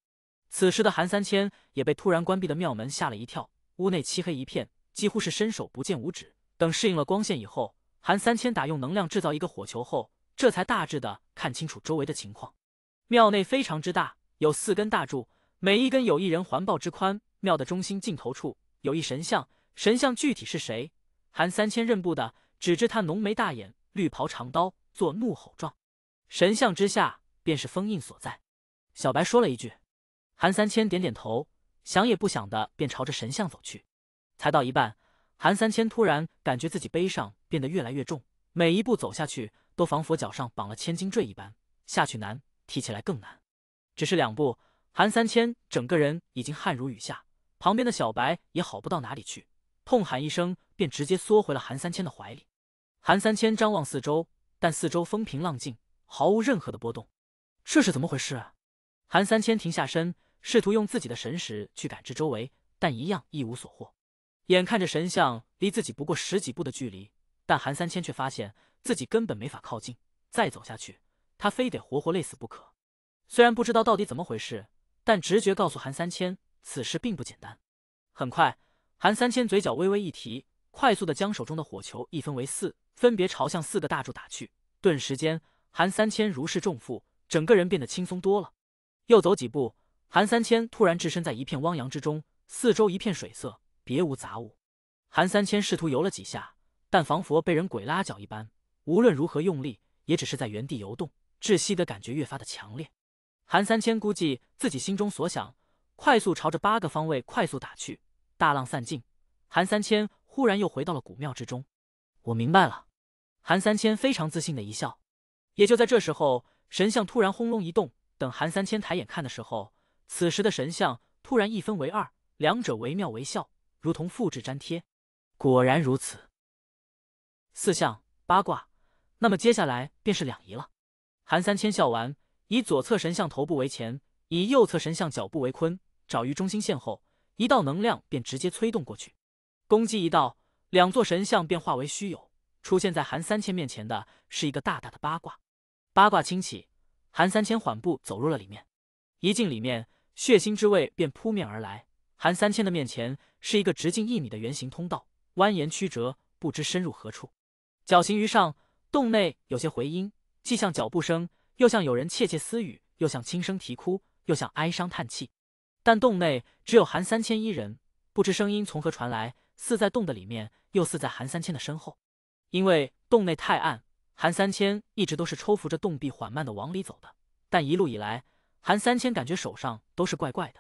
此时的韩三千也被突然关闭的庙门吓了一跳，屋内漆黑一片，几乎是伸手不见五指。等适应了光线以后。韩三千打用能量制造一个火球后，这才大致的看清楚周围的情况。庙内非常之大，有四根大柱，每一根有一人环抱之宽。庙的中心尽头处有一神像，神像具体是谁，韩三千认不得，只知他浓眉大眼，绿袍长刀，做怒吼状。神像之下便是封印所在。小白说了一句，韩三千点点头，想也不想的便朝着神像走去。才到一半。韩三千突然感觉自己背上变得越来越重，每一步走下去都仿佛脚上绑了千斤坠一般，下去难，提起来更难。只是两步，韩三千整个人已经汗如雨下，旁边的小白也好不到哪里去，痛喊一声便直接缩回了韩三千的怀里。韩三千张望四周，但四周风平浪静，毫无任何的波动，这是怎么回事？韩三千停下身，试图用自己的神识去感知周围，但一样一无所获。眼看着神像离自己不过十几步的距离，但韩三千却发现自己根本没法靠近。再走下去，他非得活活累死不可。虽然不知道到底怎么回事，但直觉告诉韩三千，此事并不简单。很快，韩三千嘴角微微一提，快速的将手中的火球一分为四，分别朝向四个大柱打去。顿时间，韩三千如释重负，整个人变得轻松多了。又走几步，韩三千突然置身在一片汪洋之中，四周一片水色。别无杂物，韩三千试图游了几下，但仿佛被人鬼拉脚一般，无论如何用力，也只是在原地游动。窒息的感觉越发的强烈。韩三千估计自己心中所想，快速朝着八个方位快速打去。大浪散尽，韩三千忽然又回到了古庙之中。我明白了，韩三千非常自信的一笑。也就在这时候，神像突然轰隆一动。等韩三千抬眼看的时候，此时的神像突然一分为二，两者惟妙惟肖。如同复制粘贴，果然如此。四象八卦，那么接下来便是两仪了。韩三千笑完，以左侧神像头部为乾，以右侧神像脚部为坤，找于中心线后，一道能量便直接催动过去。攻击一道，两座神像便化为虚有。出现在韩三千面前的是一个大大的八卦。八卦清起，韩三千缓步走入了里面。一进里面，血腥之味便扑面而来。韩三千的面前是一个直径一米的圆形通道，蜿蜒曲折，不知深入何处。脚行于上，洞内有些回音，既像脚步声，又像有人窃窃私语，又像轻声啼哭，又像哀伤叹气。但洞内只有韩三千一人，不知声音从何传来，似在洞的里面，又似在韩三千的身后。因为洞内太暗，韩三千一直都是抽扶着洞壁缓慢的往里走的。但一路以来，韩三千感觉手上都是怪怪的。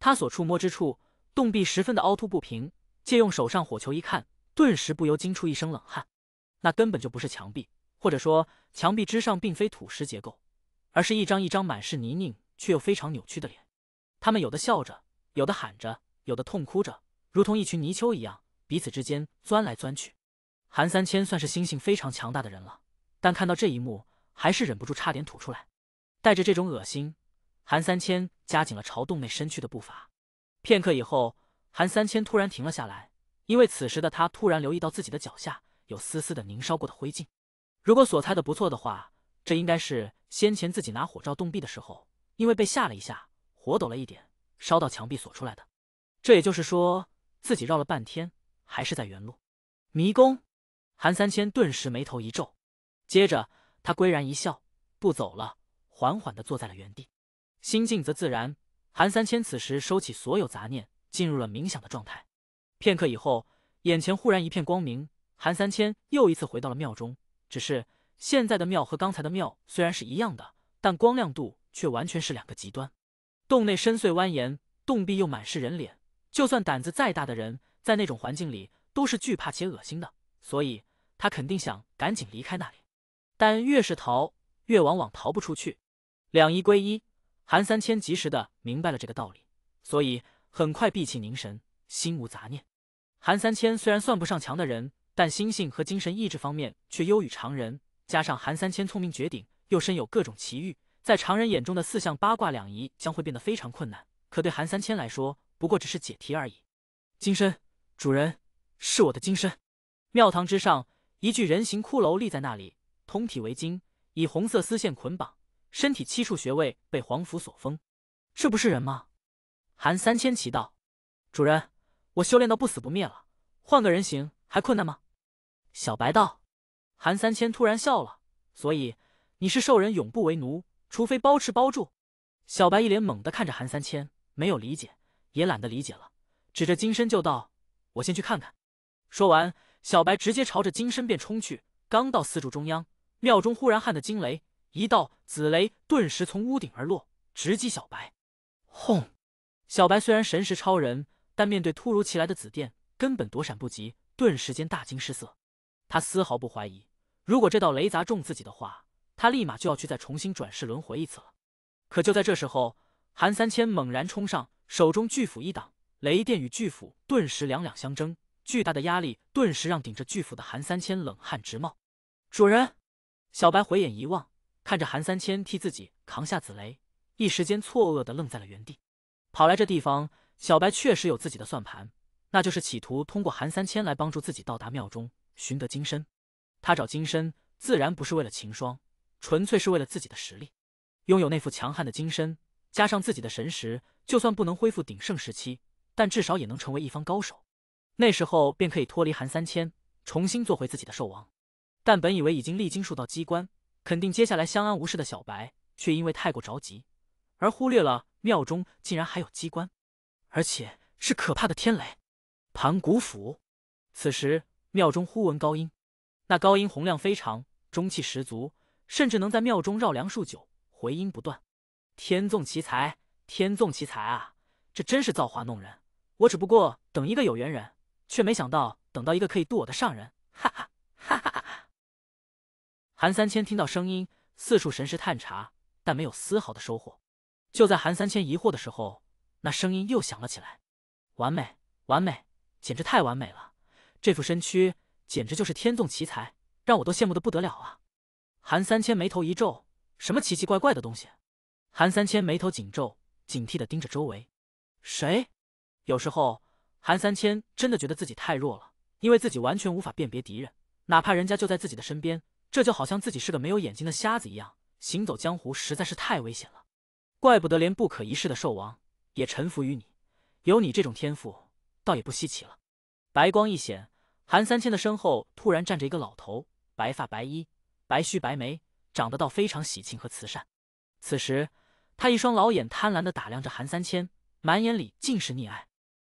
他所触摸之处，洞壁十分的凹凸不平。借用手上火球一看，顿时不由惊出一身冷汗。那根本就不是墙壁，或者说墙壁之上并非土石结构，而是一张一张满是泥泞却又非常扭曲的脸。他们有的笑着，有的喊着，有的痛哭着，如同一群泥鳅一样，彼此之间钻来钻去。韩三千算是心性非常强大的人了，但看到这一幕，还是忍不住差点吐出来。带着这种恶心，韩三千。加紧了朝洞内伸去的步伐。片刻以后，韩三千突然停了下来，因为此时的他突然留意到自己的脚下有丝丝的凝烧过的灰烬。如果所猜的不错的话，这应该是先前自己拿火照洞壁的时候，因为被吓了一下，火抖了一点，烧到墙壁锁出来的。这也就是说，自己绕了半天还是在原路。迷宫！韩三千顿时眉头一皱，接着他归然一笑，不走了，缓缓地坐在了原地。心静则自然。韩三千此时收起所有杂念，进入了冥想的状态。片刻以后，眼前忽然一片光明。韩三千又一次回到了庙中，只是现在的庙和刚才的庙虽然是一样的，但光亮度却完全是两个极端。洞内深邃蜿蜒，洞壁又满是人脸，就算胆子再大的人，在那种环境里都是惧怕且恶心的。所以他肯定想赶紧离开那里，但越是逃，越往往逃不出去。两仪归一。韩三千及时的明白了这个道理，所以很快闭气凝神，心无杂念。韩三千虽然算不上强的人，但心性和精神意志方面却优于常人。加上韩三千聪明绝顶，又身有各种奇遇，在常人眼中的四象八卦两仪将会变得非常困难，可对韩三千来说，不过只是解题而已。金身，主人，是我的金身。庙堂之上，一具人形骷髅立在那里，通体为金，以红色丝线捆绑。身体七处穴位被黄符所封，这不是人吗？韩三千奇道：“主人，我修炼到不死不灭了，换个人形还困难吗？”小白道。韩三千突然笑了：“所以你是兽人，永不为奴，除非包吃包住。”小白一脸懵的看着韩三千，没有理解，也懒得理解了，指着金身就道：“我先去看看。”说完，小白直接朝着金身便冲去。刚到四柱中央，庙中忽然撼的惊雷。一道紫雷顿时从屋顶而落，直击小白。轰！小白虽然神识超人，但面对突如其来的紫电，根本躲闪不及，顿时间大惊失色。他丝毫不怀疑，如果这道雷砸中自己的话，他立马就要去再重新转世轮回一次了。可就在这时候，韩三千猛然冲上，手中巨斧一挡，雷电与巨斧顿时两两相争，巨大的压力顿时让顶着巨斧的韩三千冷汗直冒。主人，小白回眼一望。看着韩三千替自己扛下紫雷，一时间错愕的愣在了原地。跑来这地方，小白确实有自己的算盘，那就是企图通过韩三千来帮助自己到达庙中寻得金身。他找金身自然不是为了秦霜，纯粹是为了自己的实力。拥有那副强悍的金身，加上自己的神识，就算不能恢复鼎盛时期，但至少也能成为一方高手。那时候便可以脱离韩三千，重新做回自己的兽王。但本以为已经历经数道机关。肯定接下来相安无事的小白，却因为太过着急，而忽略了庙中竟然还有机关，而且是可怕的天雷。盘古斧。此时庙中忽闻高音，那高音洪亮非常，中气十足，甚至能在庙中绕梁数久，回音不断。天纵奇才，天纵奇才啊！这真是造化弄人。我只不过等一个有缘人，却没想到等到一个可以渡我的上人。哈哈。韩三千听到声音，四处神识探查，但没有丝毫的收获。就在韩三千疑惑的时候，那声音又响了起来：“完美，完美，简直太完美了！这副身躯简直就是天纵奇才，让我都羡慕的不得了啊！”韩三千眉头一皱：“什么奇奇怪怪的东西？”韩三千眉头紧皱，警惕地盯着周围。谁？有时候，韩三千真的觉得自己太弱了，因为自己完全无法辨别敌人，哪怕人家就在自己的身边。这就好像自己是个没有眼睛的瞎子一样，行走江湖实在是太危险了。怪不得连不可一世的兽王也臣服于你，有你这种天赋，倒也不稀奇了。白光一显，韩三千的身后突然站着一个老头，白发白衣，白须白眉，长得倒非常喜庆和慈善。此时，他一双老眼贪婪地打量着韩三千，满眼里尽是溺爱。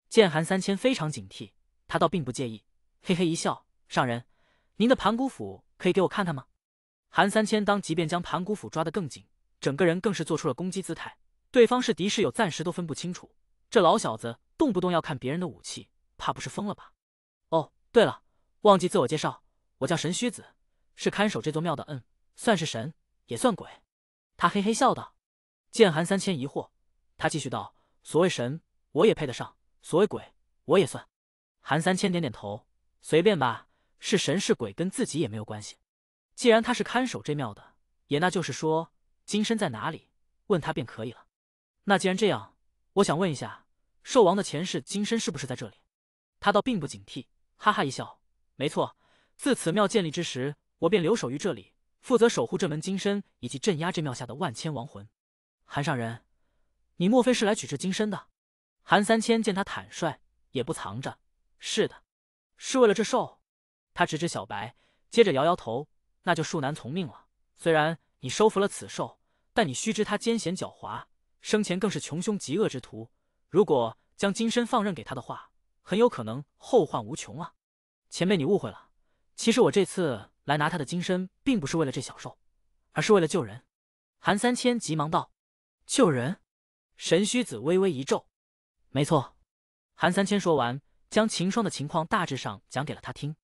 见韩三千非常警惕，他倒并不介意，嘿嘿一笑：“上人，您的盘古斧。”可以给我看看吗？韩三千当即便将盘古斧抓得更紧，整个人更是做出了攻击姿态。对方是敌是友，暂时都分不清楚。这老小子动不动要看别人的武器，怕不是疯了吧？哦，对了，忘记自我介绍，我叫神虚子，是看守这座庙的。嗯，算是神，也算鬼。他嘿嘿笑道。见韩三千疑惑，他继续道：“所谓神，我也配得上；所谓鬼，我也算。”韩三千点点头，随便吧。是神是鬼，跟自己也没有关系。既然他是看守这庙的，也那就是说，金身在哪里，问他便可以了。那既然这样，我想问一下，兽王的前世金身是不是在这里？他倒并不警惕，哈哈一笑。没错，自此庙建立之时，我便留守于这里，负责守护这门金身以及镇压这庙下的万千亡魂。韩上人，你莫非是来取这金身的？韩三千见他坦率，也不藏着。是的，是为了这兽。他指指小白，接着摇摇头：“那就恕难从命了。虽然你收服了此兽，但你须知它奸险狡猾，生前更是穷凶极恶之徒。如果将金身放任给他的话，很有可能后患无穷啊！”前辈，你误会了。其实我这次来拿他的金身，并不是为了这小兽，而是为了救人。”韩三千急忙道：“救人？”神虚子微微一皱。“没错。”韩三千说完，将秦霜的情况大致上讲给了他听。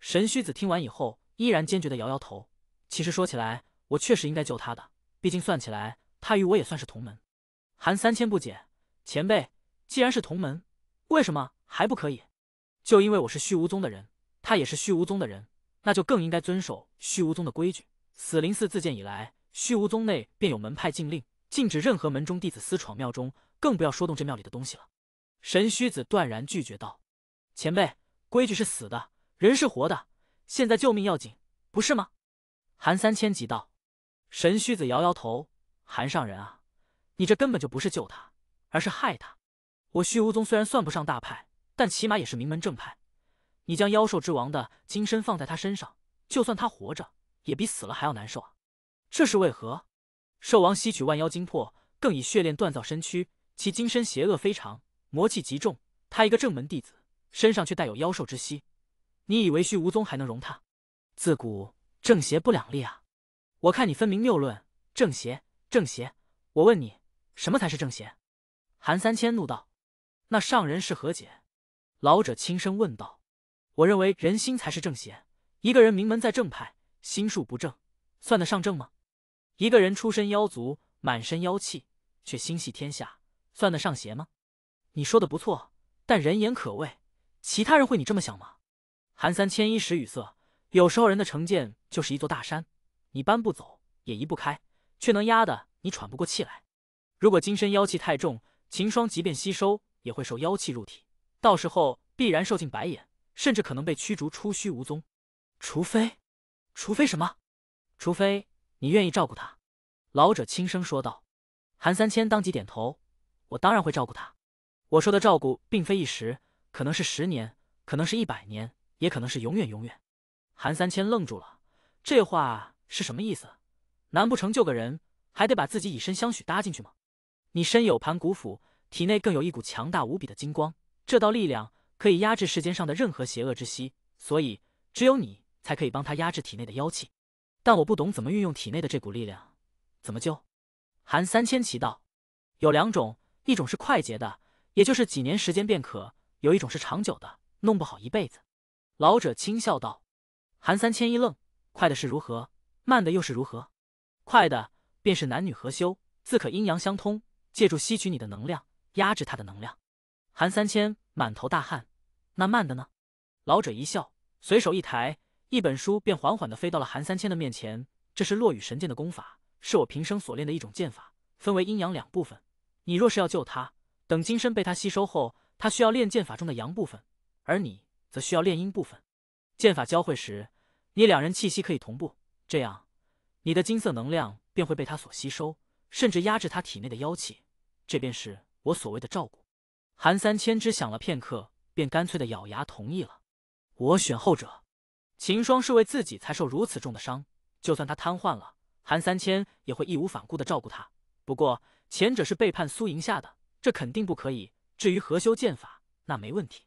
神虚子听完以后，依然坚决地摇摇头。其实说起来，我确实应该救他的，毕竟算起来，他与我也算是同门。韩三千不解，前辈，既然是同门，为什么还不可以？就因为我是虚无宗的人，他也是虚无宗的人，那就更应该遵守虚无宗的规矩。死灵寺自建以来，虚无宗内便有门派禁令，禁止任何门中弟子私闯庙中，更不要说动这庙里的东西了。神虚子断然拒绝道：“前辈，规矩是死的。”人是活的，现在救命要紧，不是吗？韩三千急道。神须子摇摇头：“韩上人啊，你这根本就不是救他，而是害他。我虚无宗虽然算不上大派，但起码也是名门正派。你将妖兽之王的金身放在他身上，就算他活着，也比死了还要难受啊！这是为何？兽王吸取万妖精魄，更以血炼锻造身躯，其金身邪恶非常，魔气极重。他一个正门弟子，身上却带有妖兽之息。”你以为虚无宗还能容他？自古正邪不两立啊！我看你分明谬论。正邪，正邪，我问你，什么才是正邪？韩三千怒道：“那上人是何解？”老者轻声问道：“我认为人心才是正邪。一个人名门在正派，心术不正，算得上正吗？一个人出身妖族，满身妖气，却心系天下，算得上邪吗？”你说的不错，但人言可畏，其他人会你这么想吗？韩三千一时语塞。有时候人的成见就是一座大山，你搬不走，也移不开，却能压得你喘不过气来。如果金身妖气太重，秦霜即便吸收也会受妖气入体，到时候必然受尽白眼，甚至可能被驱逐出虚无宗。除非，除非什么？除非你愿意照顾他。”老者轻声说道。韩三千当即点头：“我当然会照顾他。我说的照顾，并非一时，可能是十年，可能是一百年。”也可能是永远永远。韩三千愣住了，这话是什么意思？难不成救个人还得把自己以身相许搭进去吗？你身有盘古斧，体内更有一股强大无比的金光，这道力量可以压制世间上的任何邪恶之息，所以只有你才可以帮他压制体内的妖气。但我不懂怎么运用体内的这股力量，怎么救？韩三千奇道：有两种，一种是快捷的，也就是几年时间便可；有一种是长久的，弄不好一辈子。老者轻笑道：“韩三千一愣，快的是如何？慢的又是如何？快的便是男女合修，自可阴阳相通，借助吸取你的能量，压制他的能量。”韩三千满头大汗：“那慢的呢？”老者一笑，随手一抬，一本书便缓缓的飞到了韩三千的面前。这是落羽神剑的功法，是我平生所练的一种剑法，分为阴阳两部分。你若是要救他，等金身被他吸收后，他需要练剑法中的阳部分，而你……则需要练音部分，剑法交汇时，你两人气息可以同步，这样你的金色能量便会被他所吸收，甚至压制他体内的妖气，这便是我所谓的照顾。韩三千只想了片刻，便干脆的咬牙同意了。我选后者。秦霜是为自己才受如此重的伤，就算他瘫痪了，韩三千也会义无反顾的照顾他。不过前者是背叛苏莹下的，这肯定不可以。至于合修剑法，那没问题。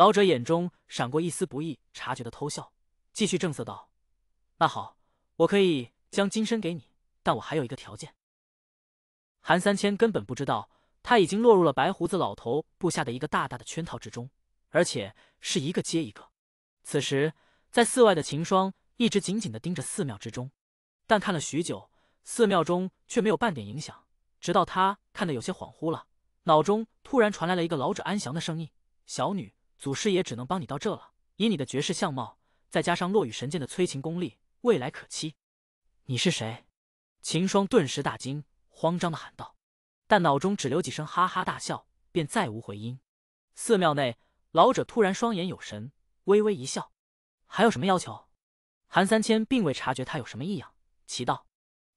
老者眼中闪过一丝不易察觉的偷笑，继续正色道：“那好，我可以将金身给你，但我还有一个条件。”韩三千根本不知道他已经落入了白胡子老头布下的一个大大的圈套之中，而且是一个接一个。此时，在寺外的秦霜一直紧紧地盯着寺庙之中，但看了许久，寺庙中却没有半点影响。直到他看得有些恍惚了，脑中突然传来了一个老者安详的声音：“小女。”祖师爷只能帮你到这了。以你的绝世相貌，再加上落羽神剑的催情功力，未来可期。你是谁？秦霜顿时大惊，慌张的喊道，但脑中只留几声哈哈大笑，便再无回音。寺庙内，老者突然双眼有神，微微一笑。还有什么要求？韩三千并未察觉他有什么异样，奇道：“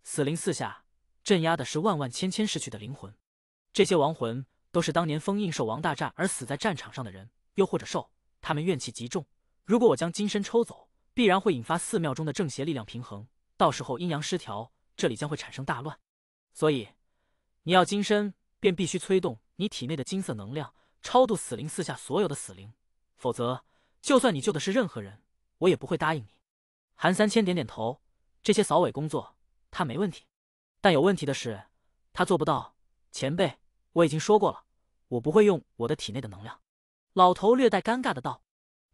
死灵寺下镇压的是万万千千逝去的灵魂，这些亡魂都是当年封印兽王大战而死在战场上的人。”又或者受他们怨气极重，如果我将金身抽走，必然会引发寺庙中的正邪力量平衡，到时候阴阳失调，这里将会产生大乱。所以，你要金身，便必须催动你体内的金色能量，超度死灵四下所有的死灵，否则，就算你救的是任何人，我也不会答应你。韩三千点点头，这些扫尾工作他没问题，但有问题的是，他做不到。前辈，我已经说过了，我不会用我的体内的能量。老头略带尴尬的道：“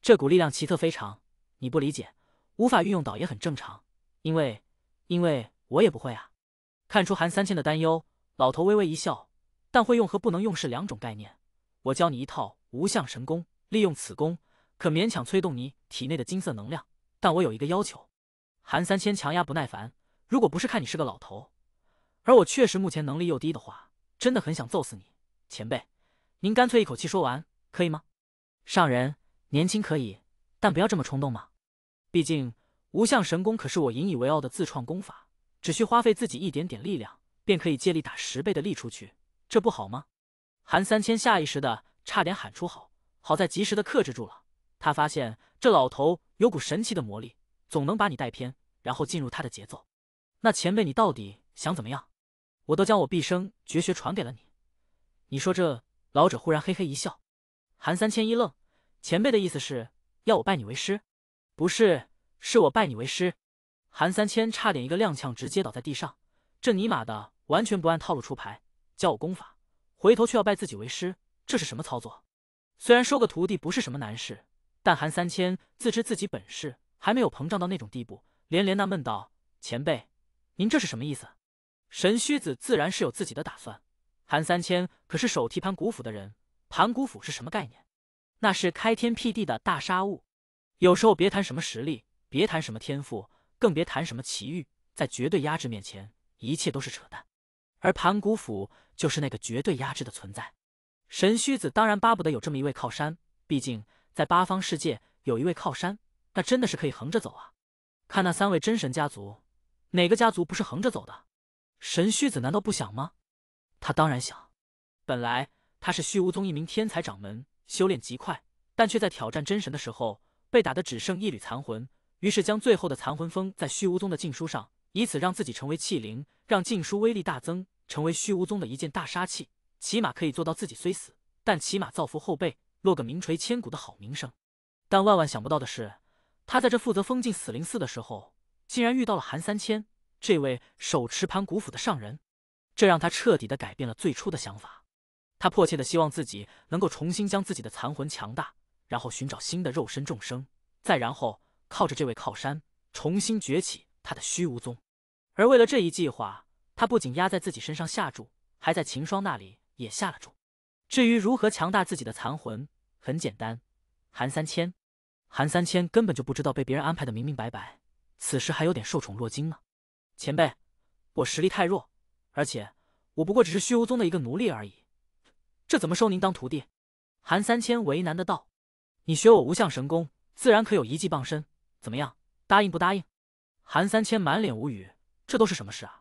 这股力量奇特非常，你不理解，无法运用到也很正常，因为，因为我也不会啊。”看出韩三千的担忧，老头微微一笑，但会用和不能用是两种概念。我教你一套无相神功，利用此功，可勉强催动你体内的金色能量。但我有一个要求。韩三千强压不耐烦，如果不是看你是个老头，而我确实目前能力又低的话，真的很想揍死你。前辈，您干脆一口气说完，可以吗？上人，年轻可以，但不要这么冲动嘛。毕竟无相神功可是我引以为傲的自创功法，只需花费自己一点点力量，便可以借力打十倍的力出去，这不好吗？韩三千下意识的差点喊出“好”，好在及时的克制住了。他发现这老头有股神奇的魔力，总能把你带偏，然后进入他的节奏。那前辈，你到底想怎么样？我都将我毕生绝学传给了你，你说这老者忽然嘿嘿一笑。韩三千一愣，前辈的意思是要我拜你为师？不是，是我拜你为师。韩三千差点一个踉跄，直接倒在地上。这尼玛的，完全不按套路出牌，教我功法，回头却要拜自己为师，这是什么操作？虽然收个徒弟不是什么难事，但韩三千自知自己本事还没有膨胀到那种地步，连连纳闷道：“前辈，您这是什么意思？”神虚子自然是有自己的打算，韩三千可是手提盘古斧的人。盘古斧是什么概念？那是开天辟地的大杀物。有时候别谈什么实力，别谈什么天赋，更别谈什么奇遇，在绝对压制面前，一切都是扯淡。而盘古斧就是那个绝对压制的存在。神虚子当然巴不得有这么一位靠山，毕竟在八方世界有一位靠山，那真的是可以横着走啊。看那三位真神家族，哪个家族不是横着走的？神虚子难道不想吗？他当然想。本来。他是虚无宗一名天才掌门，修炼极快，但却在挑战真神的时候被打得只剩一缕残魂。于是将最后的残魂封在虚无宗的禁书上，以此让自己成为器灵，让禁书威力大增，成为虚无宗的一件大杀器。起码可以做到自己虽死，但起码造福后辈，落个名垂千古的好名声。但万万想不到的是，他在这负责封禁死灵寺的时候，竟然遇到了韩三千这位手持盘古斧的上人，这让他彻底的改变了最初的想法。他迫切的希望自己能够重新将自己的残魂强大，然后寻找新的肉身众生，再然后靠着这位靠山重新崛起他的虚无宗。而为了这一计划，他不仅压在自己身上下注，还在秦霜那里也下了注。至于如何强大自己的残魂，很简单，韩三千，韩三千根本就不知道被别人安排的明明白白，此时还有点受宠若惊呢。前辈，我实力太弱，而且我不过只是虚无宗的一个奴隶而已。这怎么收您当徒弟？韩三千为难的道：“你学我无相神功，自然可有一技傍身，怎么样？答应不答应？”韩三千满脸无语，这都是什么事啊？